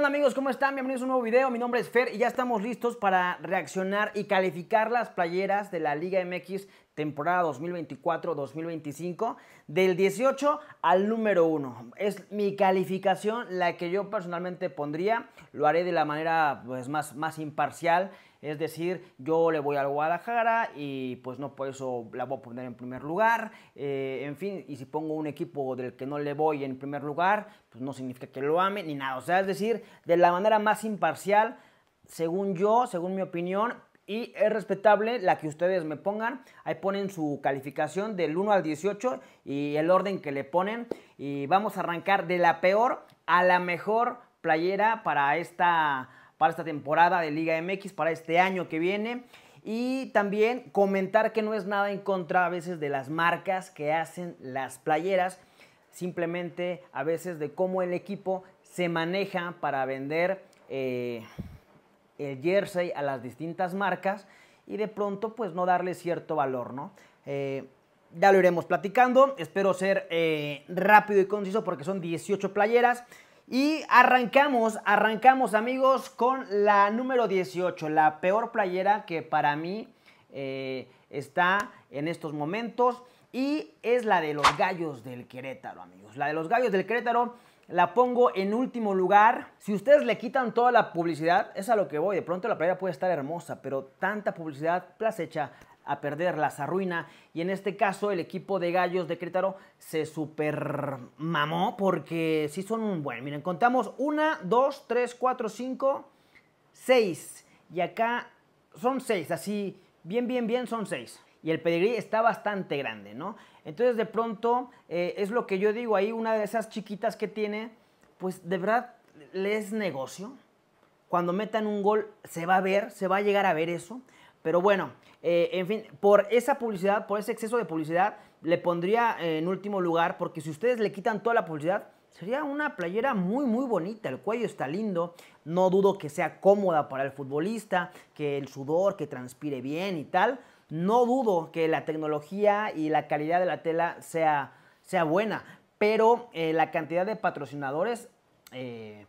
¿Qué amigos? ¿Cómo están? Bienvenidos a un nuevo video. Mi nombre es Fer y ya estamos listos para reaccionar y calificar las playeras de la Liga MX temporada 2024-2025, del 18 al número 1. Es mi calificación la que yo personalmente pondría, lo haré de la manera pues, más, más imparcial, es decir, yo le voy al Guadalajara y pues no por eso la voy a poner en primer lugar, eh, en fin, y si pongo un equipo del que no le voy en primer lugar, pues no significa que lo ame ni nada, o sea, es decir, de la manera más imparcial, según yo, según mi opinión, y es respetable la que ustedes me pongan. Ahí ponen su calificación del 1 al 18 y el orden que le ponen. Y vamos a arrancar de la peor a la mejor playera para esta, para esta temporada de Liga MX, para este año que viene. Y también comentar que no es nada en contra a veces de las marcas que hacen las playeras, simplemente a veces de cómo el equipo se maneja para vender. Eh, el jersey a las distintas marcas y de pronto pues no darle cierto valor, ¿no? Eh, ya lo iremos platicando, espero ser eh, rápido y conciso porque son 18 playeras. Y arrancamos, arrancamos amigos con la número 18, la peor playera que para mí eh, está en estos momentos y es la de los gallos del Querétaro amigos. La de los gallos del Querétaro la pongo en último lugar. Si ustedes le quitan toda la publicidad, es a lo que voy. De pronto la playera puede estar hermosa, pero tanta publicidad las echa a perder, las arruina. Y en este caso, el equipo de Gallos de Crétaro se super mamó porque sí son un buen. Miren, contamos 1, 2, 3, 4, 5, 6. Y acá son seis. así, bien, bien, bien, son seis y el pedigrí está bastante grande, ¿no? Entonces de pronto eh, es lo que yo digo ahí, una de esas chiquitas que tiene, pues de verdad le es negocio. Cuando metan un gol se va a ver, se va a llegar a ver eso. Pero bueno, eh, en fin, por esa publicidad, por ese exceso de publicidad, le pondría eh, en último lugar, porque si ustedes le quitan toda la publicidad, Sería una playera muy muy bonita, el cuello está lindo, no dudo que sea cómoda para el futbolista, que el sudor, que transpire bien y tal, no dudo que la tecnología y la calidad de la tela sea, buena, pero eh, la cantidad de patrocinadores eh,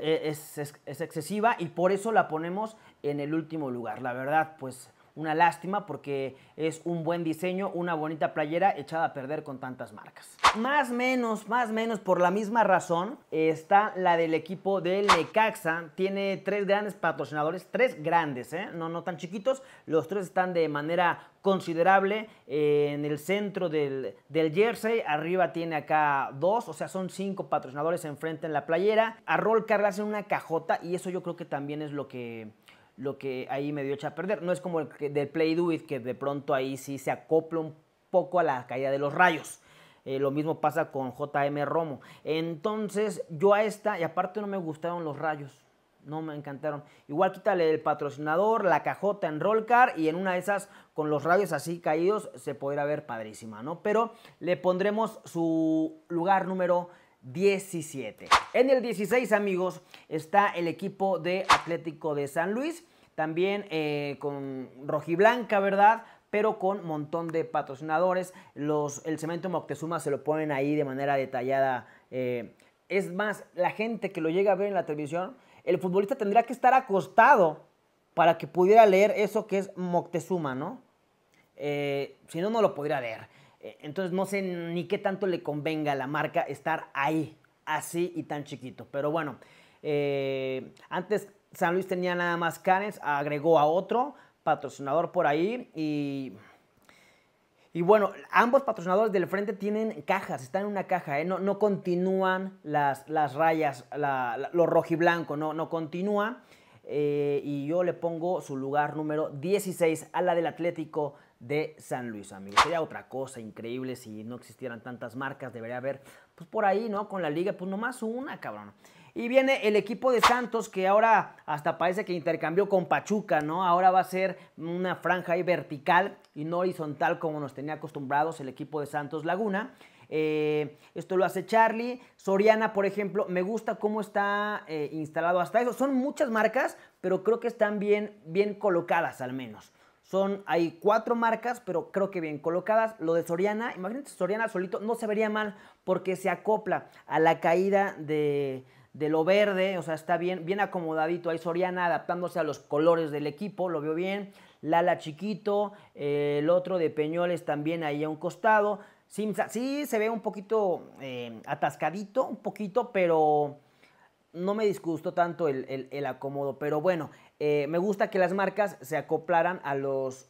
eh, es, es excesiva y por eso la ponemos en el último lugar. La verdad, pues una lástima porque es un buen diseño, una bonita playera echada a perder con tantas marcas. Más menos, más menos, por la misma razón, está la del equipo del Necaxa. Tiene tres grandes patrocinadores, tres grandes, ¿eh? no, no tan chiquitos. Los tres están de manera considerable eh, en el centro del, jersey. Arriba tiene acá dos, o sea, son cinco patrocinadores enfrente en la playera. A Roll Cargas en una cajota y eso yo creo que también es lo que lo que ahí me dio echa a perder. No es como el del Play Do It, que de pronto ahí sí se acopla un poco a la caída de los rayos. Eh, lo mismo pasa con JM Romo. Entonces, yo a esta, y aparte no me gustaron los rayos. No me encantaron. Igual quítale el patrocinador, la cajota en car y en una de esas con los rayos así caídos se podrá ver padrísima, ¿no? Pero le pondremos su lugar número 17. En el 16, amigos, está el equipo de Atlético de San Luis, también eh, con rojiblanca, ¿verdad? pero con montón de patrocinadores. Los, el cemento Moctezuma se lo ponen ahí de manera detallada. Eh, es más, la gente que lo llega a ver en la televisión, el futbolista tendría que estar acostado para que pudiera leer eso que es Moctezuma, ¿no? Eh, si no, no lo pudiera leer. Eh, entonces no sé ni qué tanto le convenga a la marca estar ahí, así y tan chiquito. Pero bueno, eh, antes San Luis tenía nada más canes, agregó a otro patrocinador por ahí y... Y bueno, ambos patrocinadores del frente tienen cajas, están en una caja, ¿eh? no, no, continúan las, las rayas, la, rojo y blanco no, continúa. y yo le pongo su lugar número 16 a la del Atlético de San Luis, amigos. Sería otra cosa increíble si no existieran tantas marcas, debería haber, pues por ahí, ¿no? Con la liga, pues nomás una, cabrón. Y viene el equipo de Santos, que ahora hasta parece que intercambió con Pachuca, ¿no? Ahora va a ser una franja ahí vertical y no horizontal como nos tenía acostumbrados el equipo de Santos Laguna. Eh, esto lo hace Charlie. Soriana, por ejemplo, me gusta cómo está eh, instalado hasta eso. Son muchas marcas, pero creo que están bien, bien colocadas al menos. Son, hay cuatro marcas, pero creo que bien colocadas. Lo de Soriana, imagínate Soriana solito, no se vería mal porque se acopla a la caída de, lo verde, o sea, está bien, bien acomodadito ahí Soriana, adaptándose a los colores del equipo, lo veo bien. Lala chiquito, eh, el otro de Peñoles también ahí a un costado. sí se ve un poquito eh, atascadito, un poquito, pero no me disgustó tanto el, acomodo. Pero bueno, eh, me gusta que las marcas se acoplaran a los,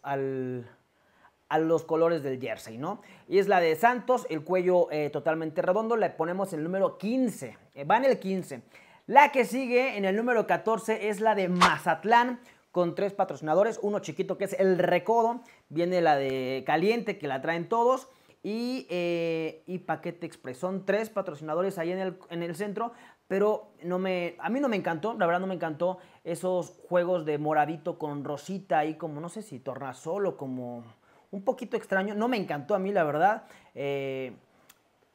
colores del jersey, ¿no? Y es la de Santos, el cuello eh, totalmente redondo, le ponemos el número 15, eh, va en el 15. La que sigue en el número 14 es la de Mazatlán, con tres patrocinadores, uno chiquito que es el Recodo, viene la de Caliente, que la traen todos, eh, y, Paquete Express. Son tres patrocinadores ahí en el, en el centro, pero no me, a mí no me encantó, la verdad no me encantó esos juegos de moradito con rosita ahí como, no sé si tornasol solo como un poquito extraño. No me encantó a mí, la verdad. Eh,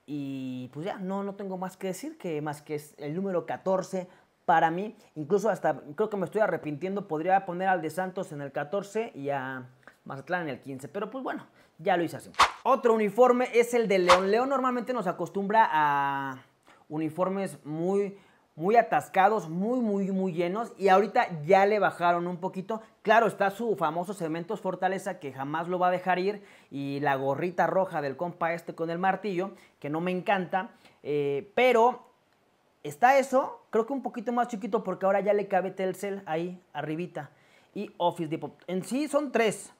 y pues ya, no, no tengo más que decir que más que es el número 14 para mí. Incluso hasta creo que me estoy arrepintiendo. Podría poner al de Santos en el 14 y a Mazatlán en el 15. Pero pues bueno, ya lo hice así. Otro uniforme es el de León. León normalmente nos acostumbra a uniformes muy, muy atascados, muy, muy, muy llenos. Y ahorita ya le bajaron un poquito. Claro, está su famoso Cementos Fortaleza que jamás lo va a dejar ir. Y la gorrita roja del compa este con el martillo, que no me encanta. Eh, pero está eso, creo que un poquito más chiquito porque ahora ya le cabe Telcel ahí arribita. Y Office Depot. En sí son tres,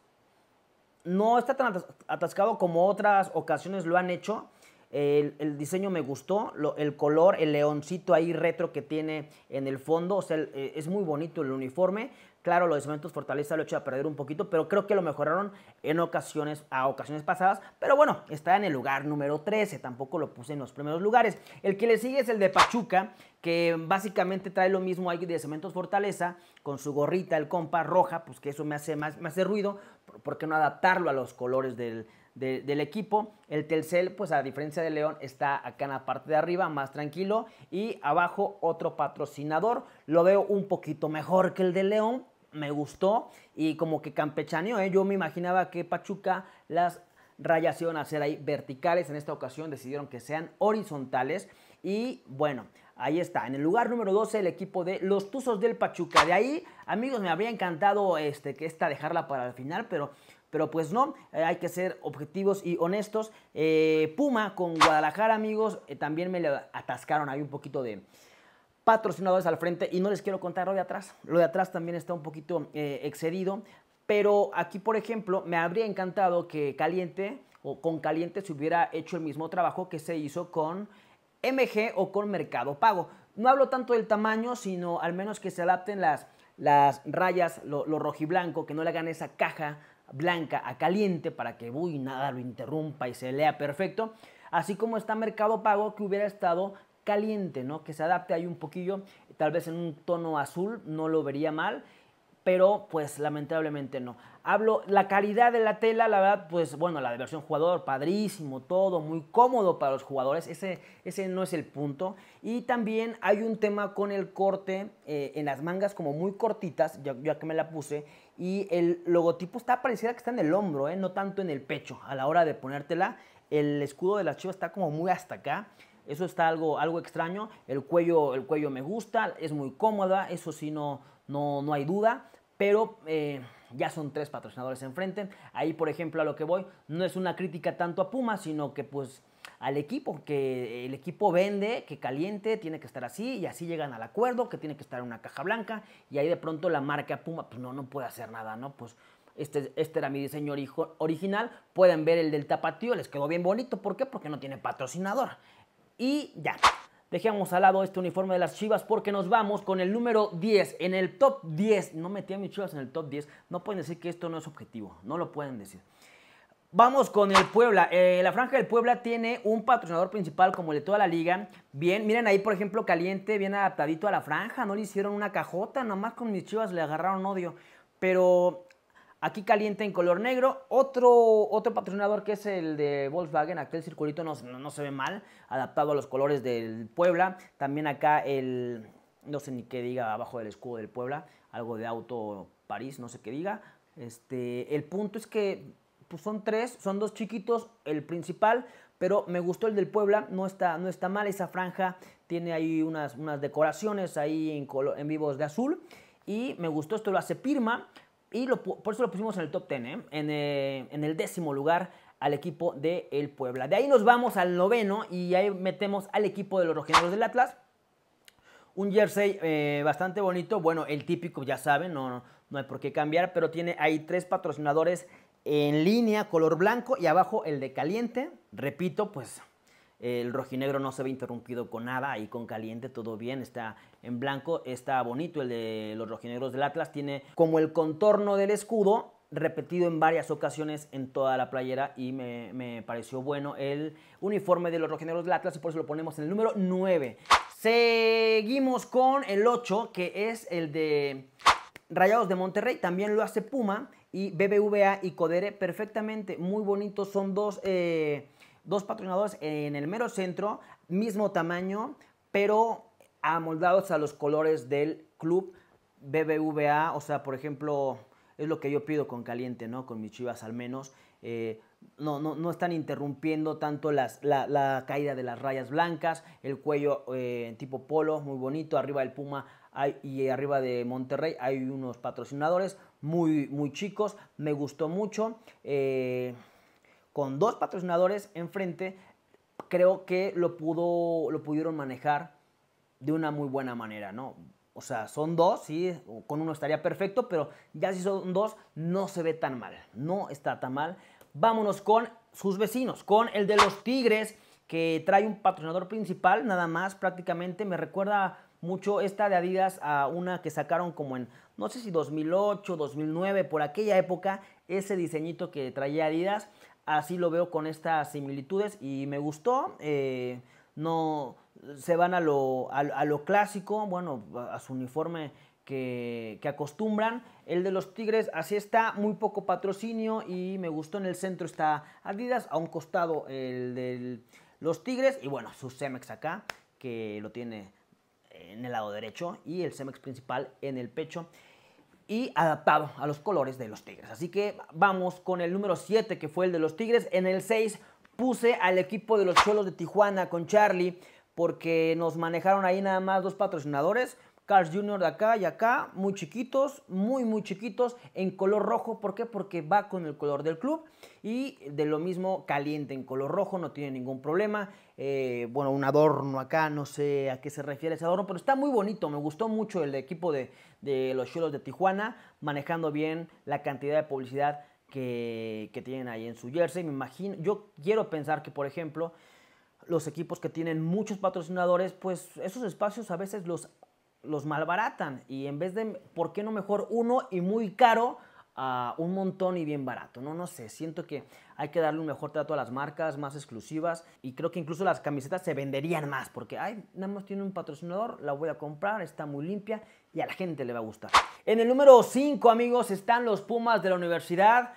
no está tan atascado como otras ocasiones lo han hecho. El, diseño me gustó, el color, el leoncito ahí retro que tiene en el fondo, o sea, eh, es muy bonito el uniforme, Claro, lo de Cementos Fortaleza lo he hecho a perder un poquito, pero creo que lo mejoraron en ocasiones, a ocasiones pasadas. Pero bueno, está en el lugar número 13, tampoco lo puse en los primeros lugares. El que le sigue es el de Pachuca, que básicamente trae lo mismo ahí de Cementos Fortaleza, con su gorrita, el compa roja, pues que eso me hace, más, me hace ruido, ¿por qué no adaptarlo a los colores del, del equipo. El Telcel, pues a diferencia de León, está acá en la parte de arriba, más tranquilo. Y abajo otro patrocinador. Lo veo un poquito mejor que el de León, me gustó y como que campechaneó, ¿eh? yo me imaginaba que Pachuca las rayas iban a ser ahí verticales, en esta ocasión decidieron que sean horizontales y bueno, ahí está, en el lugar número 12 el equipo de los Tuzos del Pachuca, de ahí amigos me habría encantado este, que esta dejarla para el final, pero pero pues no, eh, hay que ser objetivos y honestos. Eh, Puma con Guadalajara, amigos, también me le atascaron ahí un poquito de, patrocinadores al frente y no les quiero contar lo de atrás. Lo de atrás también está un poquito eh, excedido, pero aquí, por ejemplo, me habría encantado que Caliente o con Caliente se hubiera hecho el mismo trabajo que se hizo con MG o con Mercado Pago. No hablo tanto del tamaño, sino al menos que se adapten las, las rayas, lo, lo rojiblanco, que no le hagan esa caja blanca a caliente para que uy, nada lo interrumpa y se lea perfecto. Así como está Mercado Pago que hubiera estado caliente, ¿no? Que se adapte ahí un poquillo, tal vez en un tono azul, no lo vería mal, pero pues lamentablemente no. Hablo, la calidad de la tela, la verdad, pues bueno, la de versión jugador, padrísimo, todo, muy cómodo para los jugadores, ese, no es el punto. Y también hay un tema con el corte eh, en las mangas, como muy cortitas, ya, que me la puse, y el logotipo está pareciera que está en el hombro, eh, no tanto en el pecho, a la hora de ponértela. El escudo de la chiva está como muy hasta acá eso está algo, algo extraño. El cuello, el cuello me gusta, es muy cómoda, eso sí, no, no, no hay duda. Pero eh, ya son tres patrocinadores enfrente. Ahí, por ejemplo, a lo que voy, no es una crítica tanto a Puma, sino que pues al equipo, que el equipo vende, que caliente, tiene que estar así, y así llegan al acuerdo, que tiene que estar en una caja blanca, y ahí de pronto la marca Puma, pues no, no puede hacer nada, ¿no? Pues este, este era mi diseño original, pueden ver el del tapatío, les quedó bien bonito, ¿por qué? Porque no tiene patrocinador. Y ya. Dejamos al lado este uniforme de las Chivas porque nos vamos con el número 10. En el top 10, no metí a mis Chivas en el top 10. No pueden decir que esto no es objetivo. No lo pueden decir. Vamos con el Puebla. Eh, la franja del Puebla tiene un patrocinador principal como el de toda la liga. Bien, miren ahí por ejemplo caliente, bien adaptadito a la franja. No le hicieron una cajota, nomás con mis chivas le agarraron odio. Pero Aquí caliente en color negro. Otro, otro patrocinador que es el de Volkswagen. Aquel circulito no, se ve mal. Adaptado a los colores del Puebla. También acá el... No sé ni qué diga abajo del escudo del Puebla. Algo de auto París, no sé qué diga. Este, el punto es que pues, son tres, son dos chiquitos, el principal, pero me gustó el del Puebla, no está, no está mal esa franja, tiene ahí unas, unas decoraciones ahí en, en vivos de azul y me gustó, esto lo hace Pirma, y por eso lo pusimos en el top 10, ¿eh? Eh, En, el décimo lugar al equipo del El Puebla. De ahí nos vamos al noveno y ahí metemos al equipo de los rojineros del Atlas. Un jersey eh, bastante bonito, bueno, el típico, ya saben, no, no hay por qué cambiar, pero tiene ahí tres patrocinadores en línea, color blanco y abajo el de caliente. Repito, pues el rojinegro no se ve interrumpido con nada y con caliente todo bien, está en blanco, está bonito el de los rojinegros del Atlas, tiene como el contorno del escudo repetido en varias ocasiones en toda la playera y me, pareció bueno el uniforme de los rojinegros del Atlas y por eso lo ponemos en el número 9. Seguimos con el 8 que es el de Rayados de Monterrey, también lo hace Puma y BBVA y Codere perfectamente, muy bonito son dos... Eh, dos patrocinadores en el mero centro, mismo tamaño, pero amoldados a los colores del club BBVA. O sea, por ejemplo, es lo que yo pido con Caliente, ¿no? Con mis chivas al menos. Eh, no, no, están interrumpiendo tanto las, la, caída de las rayas blancas, el cuello eh, tipo polo, muy bonito, arriba del Puma y arriba de Monterrey hay unos patrocinadores muy, muy chicos, me gustó mucho. Eh, con dos patrocinadores enfrente, creo que lo, pudo, lo pudieron manejar de una muy buena manera, ¿no? O sea, son dos, sí, con uno estaría perfecto, pero ya si son dos, no se ve tan mal, no está tan mal. Vámonos con sus vecinos, con el de los Tigres, que trae un patrocinador principal, nada más prácticamente, me recuerda mucho esta de Adidas a una que sacaron como en, no sé si 2008, 2009, por aquella época, ese diseñito que traía Adidas así lo veo con estas similitudes y me gustó. Eh, no se van a lo, clásico, bueno, a, su uniforme que, que, acostumbran. El de los Tigres, así está, muy poco patrocinio y me gustó en el centro está Adidas, a un costado el de los Tigres y bueno, su Cemex acá, que lo tiene en el lado derecho y el Cemex principal en el pecho y adaptado a los colores de los Tigres. Así que vamos con el número 7 que fue el de los Tigres. En el 6 puse al equipo de los Cholos de Tijuana con Charlie porque nos manejaron ahí nada más dos patrocinadores. Cars Jr. de acá y acá, muy chiquitos, muy, muy chiquitos, en color rojo. ¿Por qué? Porque va con el color del club y de lo mismo caliente en color rojo, no tiene ningún problema. Eh, bueno, un adorno acá, no sé a qué se refiere ese adorno, pero está muy bonito. Me gustó mucho el equipo de, los Cholos de Tijuana, manejando bien la cantidad de publicidad que, que tienen ahí en su jersey. Me imagino, yo quiero pensar que, por ejemplo, los equipos que tienen muchos patrocinadores, pues esos espacios a veces los los malbaratan y en vez de, ¿por qué no mejor uno y muy caro a un montón y bien barato? No, no sé, siento que hay que darle un mejor trato a las marcas, más exclusivas y creo que incluso las camisetas se venderían más porque, ay, nada más tiene un patrocinador, la voy a comprar, está muy limpia y a la gente le va a gustar. En el número 5, amigos, están los Pumas de la universidad.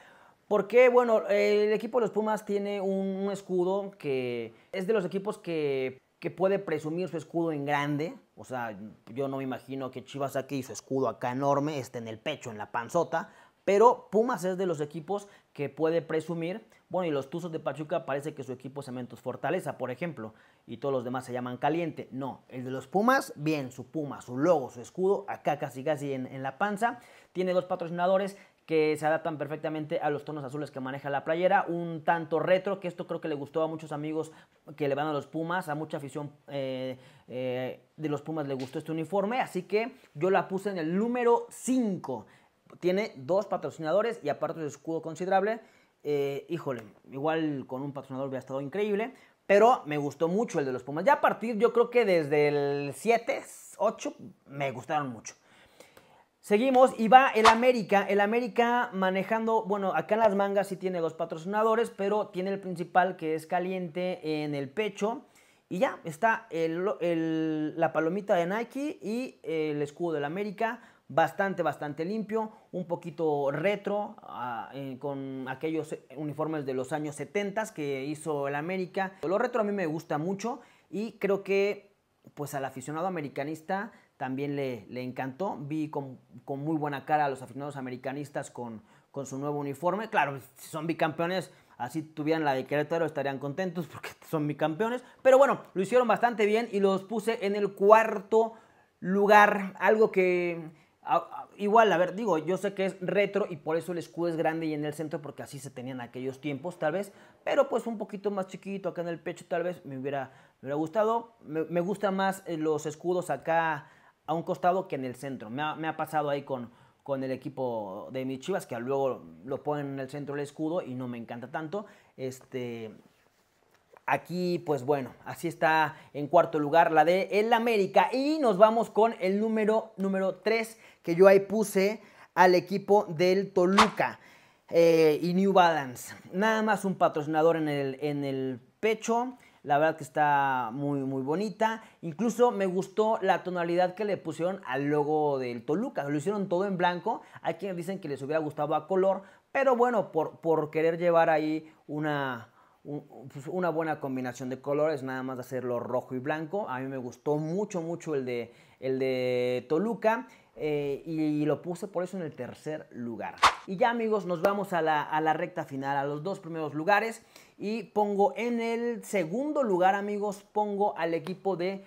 Porque, bueno, el equipo de los Pumas tiene un escudo que es de los equipos que, que puede presumir su escudo en grande o sea, yo no me imagino que Chivas aquí y su escudo acá enorme esté en el pecho, en la panzota. Pero Pumas es de los equipos que puede presumir. Bueno, y los Tuzos de Pachuca parece que su equipo Cementos Fortaleza, por ejemplo, y todos los demás se llaman Caliente. No, el de los Pumas, bien, su Puma, su logo, su escudo, acá casi casi en la panza. Tiene dos patrocinadores, que se adaptan perfectamente a los tonos azules que maneja la playera, un tanto retro, que esto creo que le gustó a muchos amigos que le van a los Pumas, a mucha afición eh, eh, de los Pumas le gustó este uniforme, así que yo la puse en el número 5. Tiene dos patrocinadores y aparte de escudo considerable, eh, híjole, igual con un patrocinador hubiera estado increíble, pero me gustó mucho el de los Pumas. Ya a partir, yo creo que desde el 7, 8, me gustaron mucho. Seguimos y va el América. El América manejando, bueno, acá en las mangas sí tiene dos patrocinadores, pero tiene el principal que es caliente en el pecho. Y ya está la palomita de Nike y el escudo del América. Bastante, bastante limpio, un poquito retro, ah, eh, con aquellos uniformes de los años 70 que hizo el América. Lo retro a mí me gusta mucho y creo que pues al aficionado americanista también le, le encantó. Vi con, muy buena cara a los aficionados americanistas con, con su nuevo uniforme. Claro, si son bicampeones, así tuvieran la de Querétaro estarían contentos porque son bicampeones. Pero bueno, lo hicieron bastante bien y los puse en el cuarto lugar. Algo que igual, a ver, digo, yo sé que es retro y por eso el escudo es grande y en el centro porque así se tenían aquellos tiempos tal vez, pero pues un poquito más chiquito acá en el pecho tal vez me hubiera, me gustado. Me, me gustan más eh, los escudos acá a un costado que en el centro. Me ha, pasado ahí con, con el equipo de mis Chivas, que luego lo ponen en el centro del escudo y no me encanta tanto. Este, aquí, pues bueno, así está en cuarto lugar la de el América. Y nos vamos con el número, número 3, que yo ahí puse al equipo del Toluca eh, y New Balance. Nada más un patrocinador en el, en el pecho. La verdad que está muy, muy bonita. Incluso me gustó la tonalidad que le pusieron al logo del Toluca. Lo hicieron todo en blanco. Hay quienes dicen que les hubiera gustado a color. Pero bueno, por, por querer llevar ahí una, pues, una buena combinación de colores, nada más hacerlo rojo y blanco. A mí me gustó mucho, mucho el de, el de Toluca. Eh, y lo puse por eso en el tercer lugar. Y ya amigos, nos vamos a la, a la recta final, a los dos primeros lugares. Y pongo en el segundo lugar, amigos, pongo al equipo de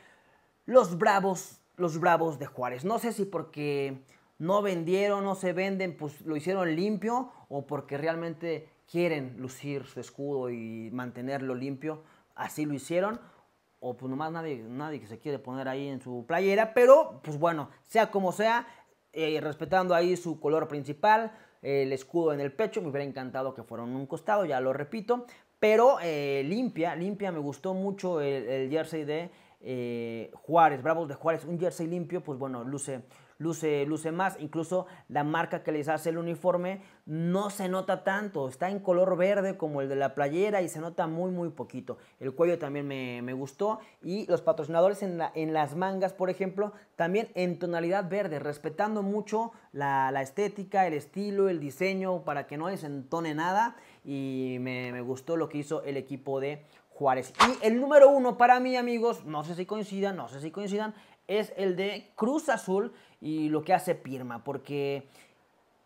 los Bravos, los Bravos de Juárez. No sé si porque no vendieron, no se venden, pues lo hicieron limpio o porque realmente quieren lucir su escudo y mantenerlo limpio, así lo hicieron. O pues nomás nadie, nadie que se quiere poner ahí en su playera, pero pues bueno, sea como sea, eh, respetando ahí su color principal, el escudo en el pecho. Me hubiera encantado que fueron un costado, ya lo repito. Pero eh, limpia, limpia, me gustó mucho el, jersey de eh, Juárez, Bravos de Juárez, un jersey limpio, pues bueno, luce, luce, luce más. Incluso la marca que les hace el uniforme no se nota tanto, está en color verde como el de la playera y se nota muy, muy poquito. El cuello también me, gustó y los patrocinadores en, las mangas, por ejemplo, también en tonalidad verde, respetando mucho la, estética, el estilo, el diseño, para que no desentone nada. Y me, me gustó lo que hizo el equipo de Juárez. Y el número uno para mí, amigos, no sé si coincidan, no sé si coincidan, es el de Cruz Azul y lo que hace Pirma, porque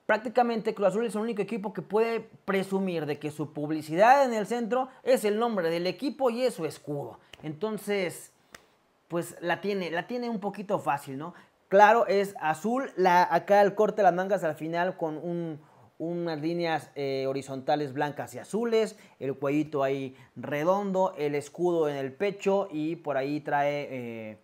prácticamente Cruz Azul es el único equipo que puede presumir de que su publicidad en el centro es el nombre del equipo y es su escudo. Entonces, pues la tiene, la tiene un poquito fácil, ¿no? Claro, es azul, la, acá el corte de las mangas al final con unas líneas eh, horizontales blancas y azules, el cuellito ahí redondo, el escudo en el pecho y por ahí trae... Eh,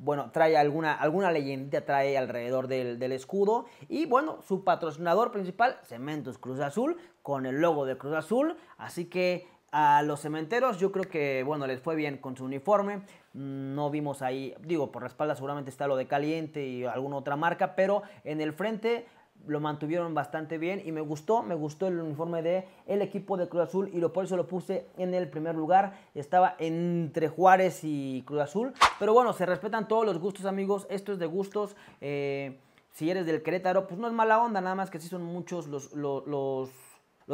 bueno, trae alguna, alguna leyenda trae alrededor del, del, escudo. Y bueno, su patrocinador principal, Cementos Cruz Azul, con el logo de Cruz Azul. Así que a los cementeros yo creo que, bueno, les fue bien con su uniforme. Mm, no vimos ahí, digo, por la espalda seguramente está lo de Caliente y alguna otra marca, pero en el frente lo mantuvieron bastante bien y me gustó, me gustó el uniforme de el equipo de Cruz Azul y lo, por eso lo puse en el primer lugar. Estaba entre Juárez y Cruz Azul, pero bueno, se respetan todos los gustos, amigos. Esto es de gustos. Eh, si eres del Querétaro, pues no es mala onda, nada más que si son muchos los, los,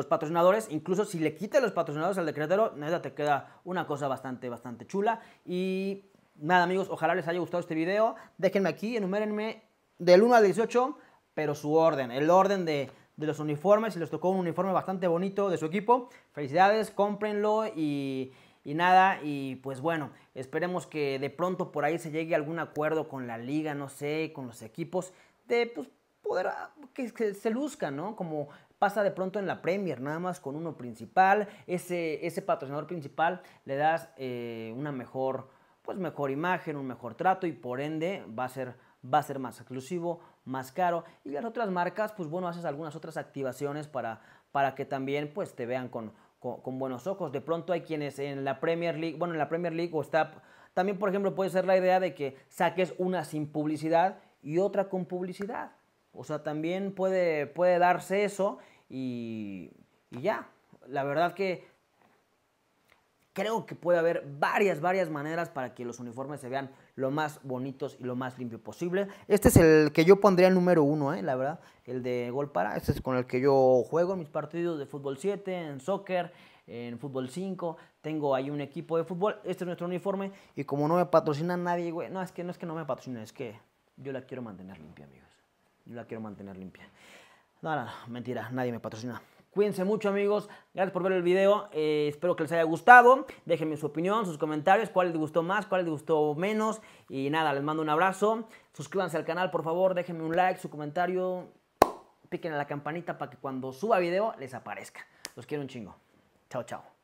patrocinadores. Incluso si le quitas los patrocinadores al de Querétaro, nada te queda una cosa bastante, bastante chula. Y nada, amigos, ojalá les haya gustado este video. Déjenme aquí, enumérenme del 1 al 18 pero su orden, el orden de, los uniformes, y les tocó un uniforme bastante bonito de su equipo. Felicidades, cómprenlo y, nada, y pues bueno, esperemos que de pronto por ahí se llegue algún acuerdo con la liga, no sé, con los equipos, de pues poder ah, que, se luzcan, ¿no? Como pasa de pronto en la Premier, nada más con uno principal, ese, ese patrocinador principal le das eh, una mejor, pues mejor imagen, un mejor trato y por ende va a ser va a ser más exclusivo, más caro. Y las otras marcas, pues bueno, haces algunas otras activaciones para, para que también pues te vean con, con, buenos ojos. De pronto hay quienes en la Premier League, bueno, en la Premier League o está... También, por ejemplo, puede ser la idea de que saques una sin publicidad y otra con publicidad. O sea, también puede, puede darse eso y, y, ya. La verdad que creo que puede haber varias, varias maneras para que los uniformes se vean lo más bonitos y lo más limpio posible. Este es el que yo pondría número uno, ¿eh? la verdad, el de gol para. Este es con el que yo juego en mis partidos de fútbol 7, en soccer, en fútbol 5. Tengo ahí un equipo de fútbol. Este es nuestro uniforme. Y como no me patrocina nadie, güey. No, es que no es que no me patrocina, es que yo la quiero mantener limpia, amigos. Yo la quiero mantener limpia. No, no, mentira, nadie me patrocina. Cuídense mucho amigos, gracias por ver el video, eh, espero que les haya gustado, déjenme su opinión, sus comentarios, cuál les gustó más, cuál les gustó menos y nada, les mando un abrazo, suscríbanse al canal por favor, déjenme un like, su comentario, piquen a la campanita para que cuando suba video les aparezca. Los quiero un chingo. Chao, chao.